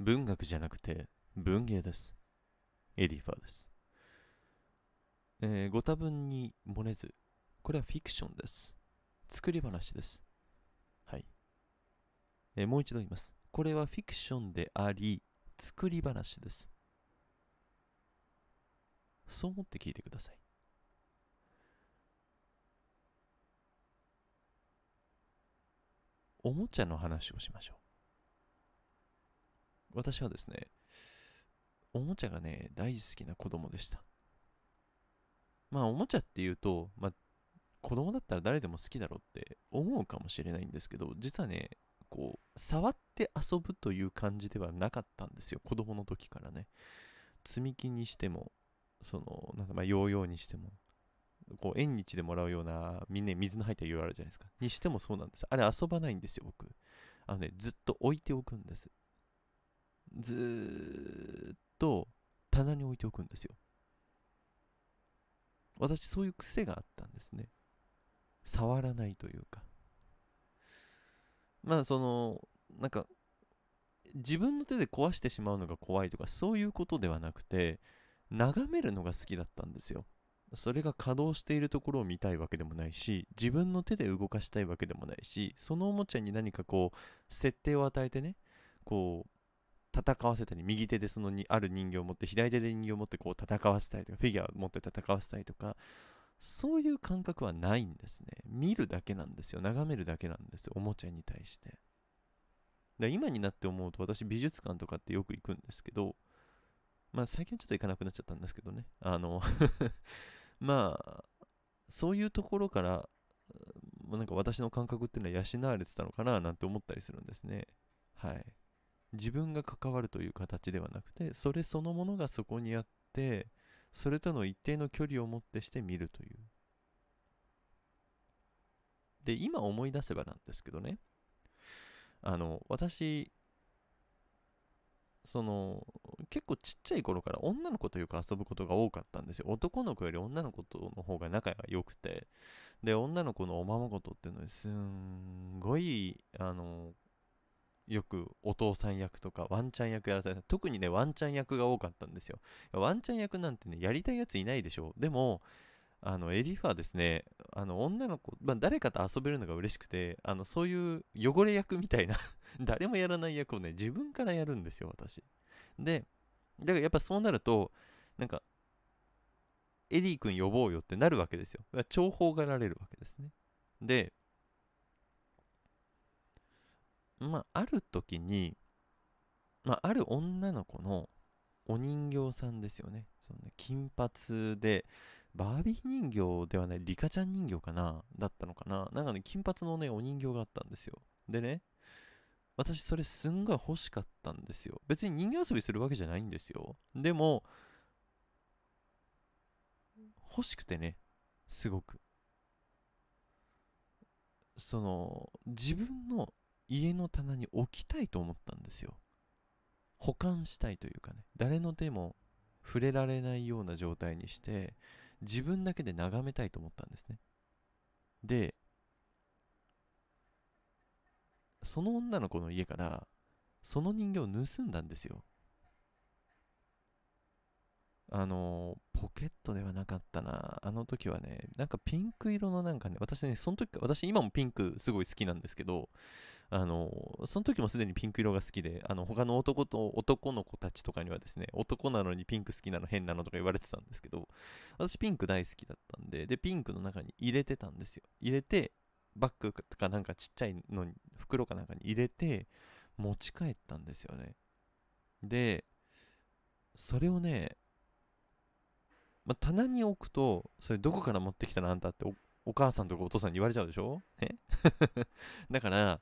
文学じゃなくて文芸です。エディファーです。えー、ご多分に漏れず、これはフィクションです。作り話です。はい。えー、もう一度言います。これはフィクションであり、作り話です。そう思って聞いてください。おもちゃの話をしましょう。私はですね、おもちゃがね、大好きな子供でした。まあ、おもちゃっていうと、まあ、子供だったら誰でも好きだろうって思うかもしれないんですけど、実はね、こう、触って遊ぶという感じではなかったんですよ。子供の時からね。積み木にしても、その、なんかまあ、ヨーヨーにしても、こう、縁日でもらうような、みんな水の入ったヨあるじゃないですか。にしてもそうなんです。あれ遊ばないんですよ、僕。あのね、ずっと置いておくんです。ずっと棚に置いておくんですよ。私そういう癖があったんですね。触らないというか。まあその、なんか、自分の手で壊してしまうのが怖いとかそういうことではなくて、眺めるのが好きだったんですよ。それが稼働しているところを見たいわけでもないし、自分の手で動かしたいわけでもないし、そのおもちゃに何かこう、設定を与えてね、こう、戦わせたり右手でそのにある人形を持って左手で人形を持ってこう戦わせたりとかフィギュアを持って戦わせたりとかそういう感覚はないんですね見るだけなんですよ眺めるだけなんですよおもちゃに対してだ今になって思うと私美術館とかってよく行くんですけどまあ最近ちょっと行かなくなっちゃったんですけどねあの まあそういうところからなんか私の感覚っていうのは養われてたのかななんて思ったりするんですねはい自分が関わるという形ではなくてそれそのものがそこにあってそれとの一定の距離をもってして見るというで今思い出せばなんですけどねあの私その結構ちっちゃい頃から女の子とよく遊ぶことが多かったんですよ男の子より女の子との方が仲が良くてで女の子のおままごとっていうのにすんごいあのよくお父さん役とかワンちゃん役やらされた。特にね、ワンちゃん役が多かったんですよ。ワンちゃん役なんてね、やりたいやついないでしょ。でも、あの、エリファですね、あの、女の子、まあ、誰かと遊べるのが嬉しくて、あの、そういう汚れ役みたいな 誰もやらない役をね、自分からやるんですよ、私。で、だからやっぱそうなると、なんか、エディ君呼ぼうよってなるわけですよ。重宝がられるわけですね。で、まあ、ある時に、まあ、ある女の子のお人形さんですよね。そのね金髪で、バービー人形ではない、リカちゃん人形かなだったのかななんかね、金髪のね、お人形があったんですよ。でね、私それすんごい欲しかったんですよ。別に人形遊びするわけじゃないんですよ。でも、欲しくてね、すごく。その、自分の家の棚に置きたいと思ったんですよ。保管したいというかね、誰の手も触れられないような状態にして、自分だけで眺めたいと思ったんですね。で、その女の子の家から、その人形を盗んだんですよ。あのー、ポケットではなかったな。あの時はね、なんかピンク色のなんかね、私ね、その時、私今もピンクすごい好きなんですけど、あの、その時もすでにピンク色が好きで、あの、他の男と、男の子たちとかにはですね、男なのにピンク好きなの変なのとか言われてたんですけど、私ピンク大好きだったんで、で、ピンクの中に入れてたんですよ。入れて、バッグかなんかちっちゃいのに、袋かなんかに入れて、持ち帰ったんですよね。で、それをね、まあ、棚に置くと、それどこから持ってきたのあんたってお母さんとかお父さんに言われちゃうでしょえ だから、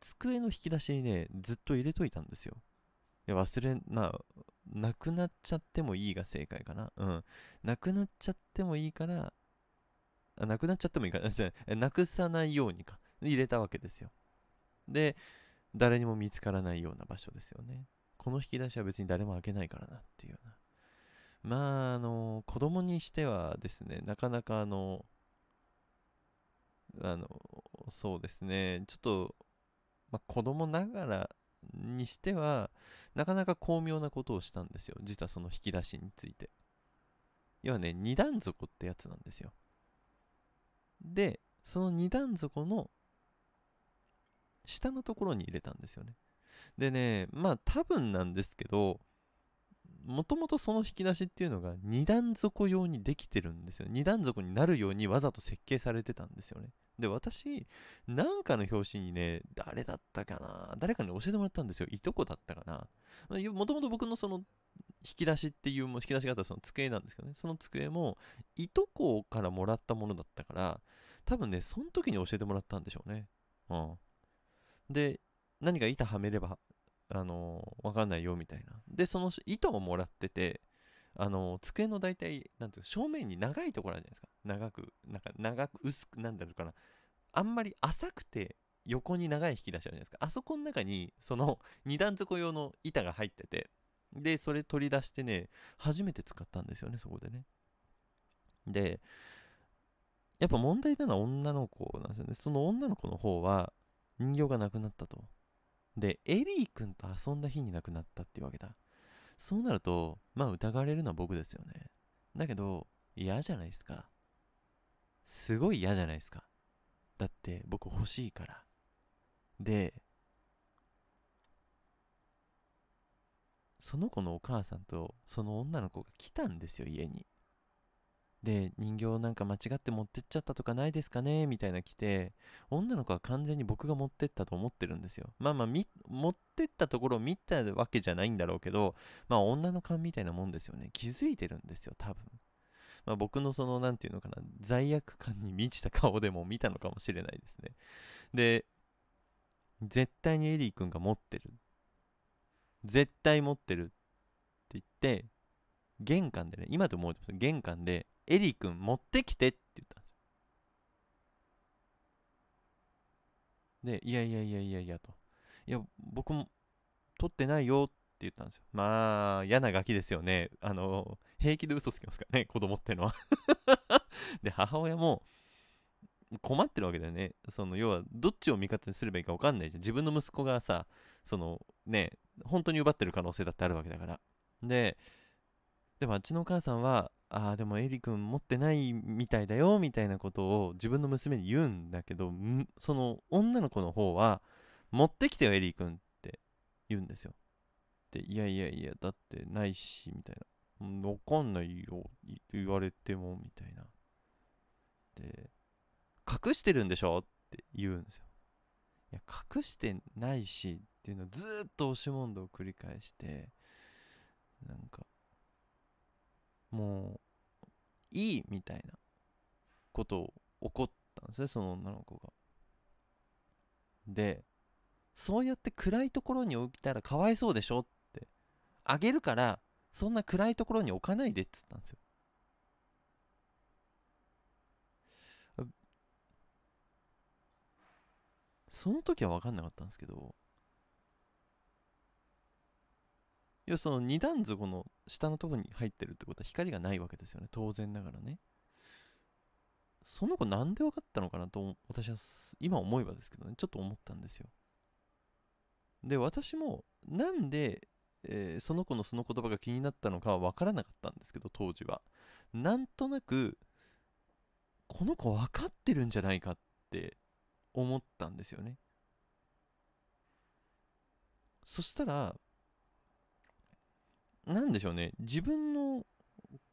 机の引き出しにね、ずっと入れといたんですよ。で忘れ、まあ、なくなっちゃってもいいが正解かな。うん。なくなっちゃってもいいから、あなくなっちゃってもいいから、じゃなくさないようにか。入れたわけですよ。で、誰にも見つからないような場所ですよね。この引き出しは別に誰も開けないからなっていうような。まあ、あの、子供にしてはですね、なかなかあの、あの、そうですね、ちょっと、まあ、子供ながらにしては、なかなか巧妙なことをしたんですよ。実はその引き出しについて。要はね、二段底ってやつなんですよ。で、その二段底の下のところに入れたんですよね。でね、まあ多分なんですけど、もともとその引き出しっていうのが2段底用にできてるんですよ。2段底になるようにわざと設計されてたんですよね。で、私、なんかの表紙にね、誰だったかな誰かに教えてもらったんですよ。いとこだったかなもともと僕のその引き出しっていう、引き出しがあったその机なんですけどね、その机も、いとこからもらったものだったから、多分ね、その時に教えてもらったんでしょうね。うん。で、何か板はめれば、あのー、わかんないよみたいなで、その糸をもらってて、あの、机の大体、なんていう正面に長いところあるじゃないですか。長く、なんか長く、薄く、なんだろうかな。あんまり浅くて横に長い引き出しあるじゃないですか。あそこの中に、その 二段底用の板が入ってて、で、それ取り出してね、初めて使ったんですよね、そこでね。で、やっぱ問題なのは女の子なんですよね。その女の子の方は、人形がなくなったと。で、エリー君と遊んだ日に亡くなったっていうわけだ。そうなると、まあ疑われるのは僕ですよね。だけど、嫌じゃないですか。すごい嫌じゃないですか。だって僕欲しいから。で、その子のお母さんとその女の子が来たんですよ、家に。で、人形なんか間違って持ってっちゃったとかないですかねみたいな来て、女の子は完全に僕が持ってったと思ってるんですよ。まあまあ、持ってったところを見たわけじゃないんだろうけど、まあ女の勘みたいなもんですよね。気づいてるんですよ、多分。まあ、僕のその、なんていうのかな、罪悪感に満ちた顔でも見たのかもしれないですね。で、絶対にエリー君が持ってる。絶対持ってるって言って、玄関でね、今でも思うてます玄関でエリー君持ってきてって言ったんですよ。で、いやいやいやいやいやと。いや、僕も取ってないよって言ったんですよ。まあ、嫌なガキですよね。あの、平気で嘘つきますからね、子供ってのは で、母親も困ってるわけだよね。その、要は、どっちを味方にすればいいか分かんないじゃん。自分の息子がさ、その、ね、本当に奪ってる可能性だってあるわけだから。で、でもあっちのお母さんは、ああでもエリ君持ってないみたいだよみたいなことを自分の娘に言うんだけどその女の子の方は持ってきてよエリ君って言うんですよでいやいやいやだってないしみたいなわかんないよ言われてもみたいなで隠してるんでしょって言うんですよいや隠してないしっていうのをずっと押し問答を繰り返してなんかもういいみたいなことを怒ったんですねその女の子が。でそうやって暗いところに置いたらかわいそうでしょってあげるからそんな暗いところに置かないでっつったんですよ。その時は分かんなかったんですけど要その二段底の下のとこに入ってるってことは光がないわけですよね。当然ながらね。その子なんで分かったのかなと私は今思えばですけどね、ちょっと思ったんですよ。で、私もなんで、えー、その子のその言葉が気になったのかは分からなかったんですけど、当時は。なんとなく、この子分かってるんじゃないかって思ったんですよね。そしたら、何でしょうね、自分の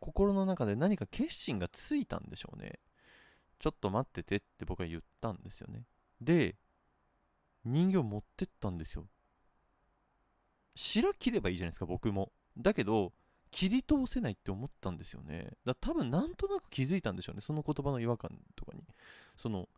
心の中で何か決心がついたんでしょうね。ちょっと待っててって僕は言ったんですよね。で、人形持ってったんですよ。白切ればいいじゃないですか、僕も。だけど、切り通せないって思ったんですよね。だ多分なんとなく気づいたんでしょうね。その言葉の違和感とかに。その、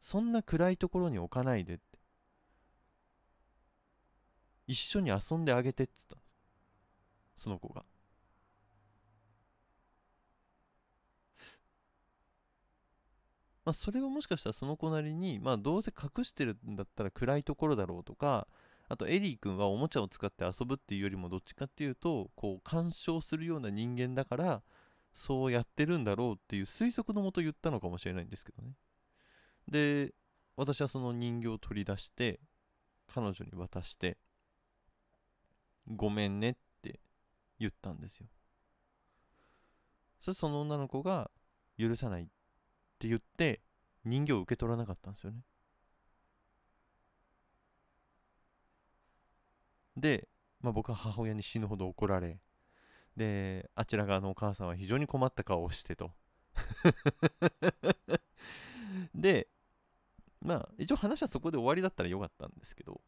そんな暗いところに置かないでって。一緒に遊んであげてって言った。その子が。まあ、それをもしかしたらその子なりに、まあ、どうせ隠してるんだったら暗いところだろうとか、あとエリー君はおもちゃを使って遊ぶっていうよりもどっちかっていうと、こう、干渉するような人間だから、そうやってるんだろうっていう推測のもと言ったのかもしれないんですけどね。で、私はその人形を取り出して、彼女に渡して、ごめんねっ言ったんですよ。そその女の子が許さないって言って人形を受け取らなかったんですよね。で、まあ、僕は母親に死ぬほど怒られであちら側のお母さんは非常に困った顔をしてと でまあ一応話はそこで終わりだったらよかったんですけど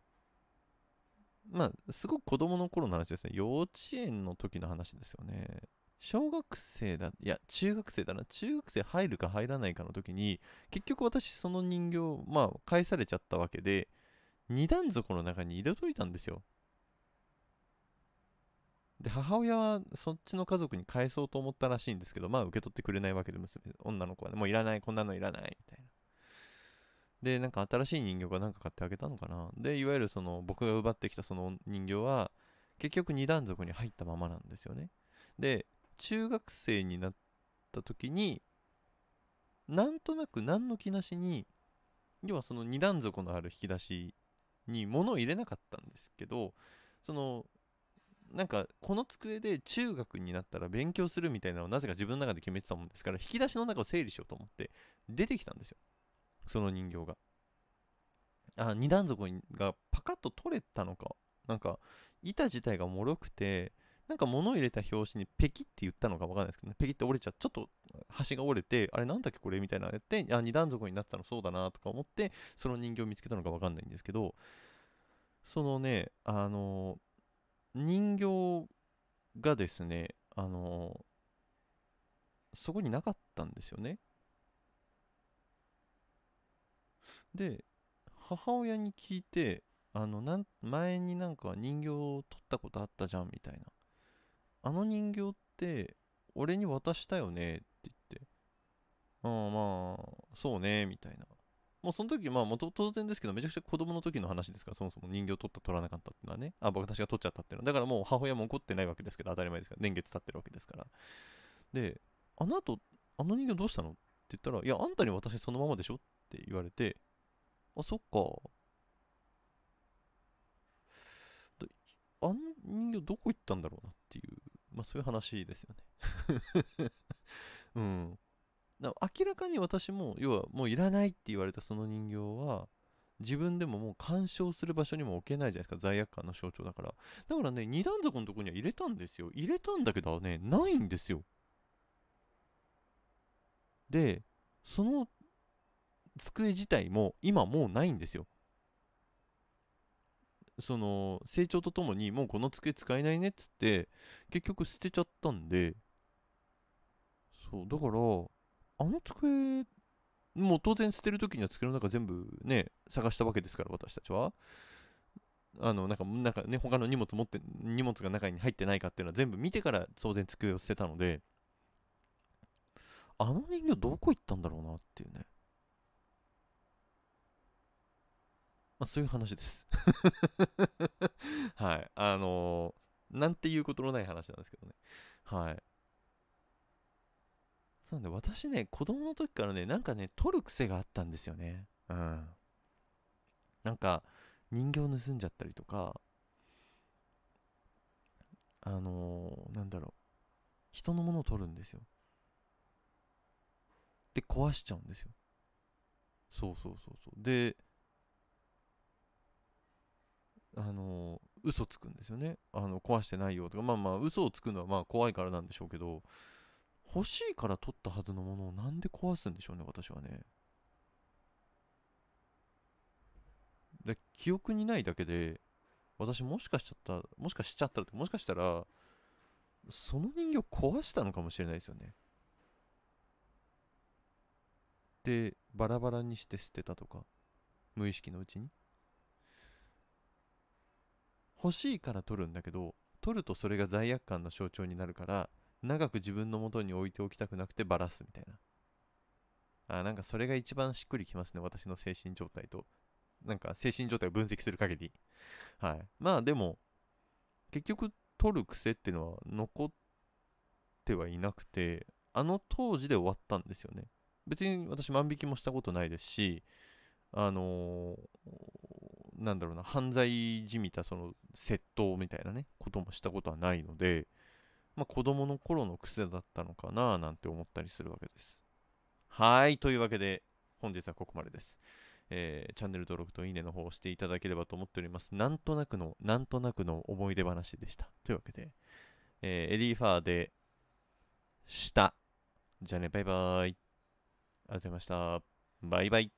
まあ、すごく子供の頃の話ですね。幼稚園の時の話ですよね。小学生だ、いや、中学生だな。中学生入るか入らないかの時に、結局私その人形、まあ、返されちゃったわけで、二段底の中に入れといたんですよ。で、母親はそっちの家族に返そうと思ったらしいんですけど、まあ受け取ってくれないわけで、娘、女の子はね、もういらない、こんなのいらない、みたいな。で、なんか新しい人形がなんか買ってあげたのかな。で、いわゆるその僕が奪ってきたその人形は、結局二段族に入ったままなんですよね。で、中学生になった時に、なんとなく何の気なしに、要はその二段底のある引き出しに物を入れなかったんですけど、その、なんかこの机で中学になったら勉強するみたいなのをなぜか自分の中で決めてたもんですから引き出しの中を整理しようと思って出てきたんですよその人形が。あ、二段底がパカッと取れたのか。なんか、板自体が脆くて、なんか物入れた拍子にペキって言ったのかわかんないですけどね、ペキって折れちゃう。ちょっと端が折れて、あれなんだっけこれみたいなのやって、あ、二段底になったのそうだなとか思って、その人形を見つけたのかわかんないんですけど、そのね、あの、人形がですね、あの、そこになかったんですよね。で母親に聞いてあのなん前になんか人形を取ったことあったじゃんみたいなあの人形って俺に渡したよねって言ってああまあそうねみたいなもうその時まあ元当然ですけどめちゃくちゃ子供の時の話ですからそもそも人形取った取らなかったっていうのはねあ私が取っちゃったっていうのはだからもう母親も怒ってないわけですけど当たり前ですから年月経ってるわけですからであの後あの人形どうしたのって言ったらいやあんたに私そのままでしょって言われてあ、そっか。あの人形どこ行ったんだろうなっていう、まあそういう話ですよね うん。だ明らかに私も、要はもういらないって言われたその人形は、自分でももう干渉する場所にも置けないじゃないですか。罪悪感の象徴だから。だからね、二段底のとこには入れたんですよ。入れたんだけどね、ないんですよ。で、その机自体も今もうないんですよ。その成長とともにもうこの机使えないねっつって結局捨てちゃったんでそうだからあの机もう当然捨てる時には机の中全部ね探したわけですから私たちはあのなんかなんかね他の荷物持って荷物が中に入ってないかっていうのは全部見てから当然机を捨てたのであの人形どこ行ったんだろうなっていうねまあ、そういう話です はい。あのー、なんていうことのない話なんですけどね。はい。そうなんで、私ね、子供の時からね、なんかね、取る癖があったんですよね。うん。なんか、人形盗んじゃったりとか、あのー、なんだろう。人のものを取るんですよ。で、壊しちゃうんですよ。そうそうそうそう。で、あの嘘つくんですよねあの壊してないよとかまあまあ嘘をつくのはまあ怖いからなんでしょうけど欲しいから取ったはずのものをなんで壊すんでしょうね私はねで記憶にないだけで私もしかしちゃったもしかしちゃったらもしかしたらその人形壊したのかもしれないですよねでバラバラにして捨てたとか無意識のうちに欲しいから取るんだけど取るとそれが罪悪感の象徴になるから長く自分のもとに置いておきたくなくてばらすみたいなあなんかそれが一番しっくりきますね私の精神状態となんか精神状態を分析する限りはいまあでも結局取る癖っていうのは残ってはいなくてあの当時で終わったんですよね別に私万引きもしたことないですしあのー、なんだろうな、犯罪じみたその窃盗みたいなね、こともしたことはないので、まあ子供の頃の癖だったのかななんて思ったりするわけです。はい、というわけで本日はここまでです。えー、チャンネル登録といいねの方を押していただければと思っております。なんとなくの、なんとなくの思い出話でした。というわけで、えー、エディ・ファーで、した。じゃあね、バイバーイ。ありがとうございました。バイバイ。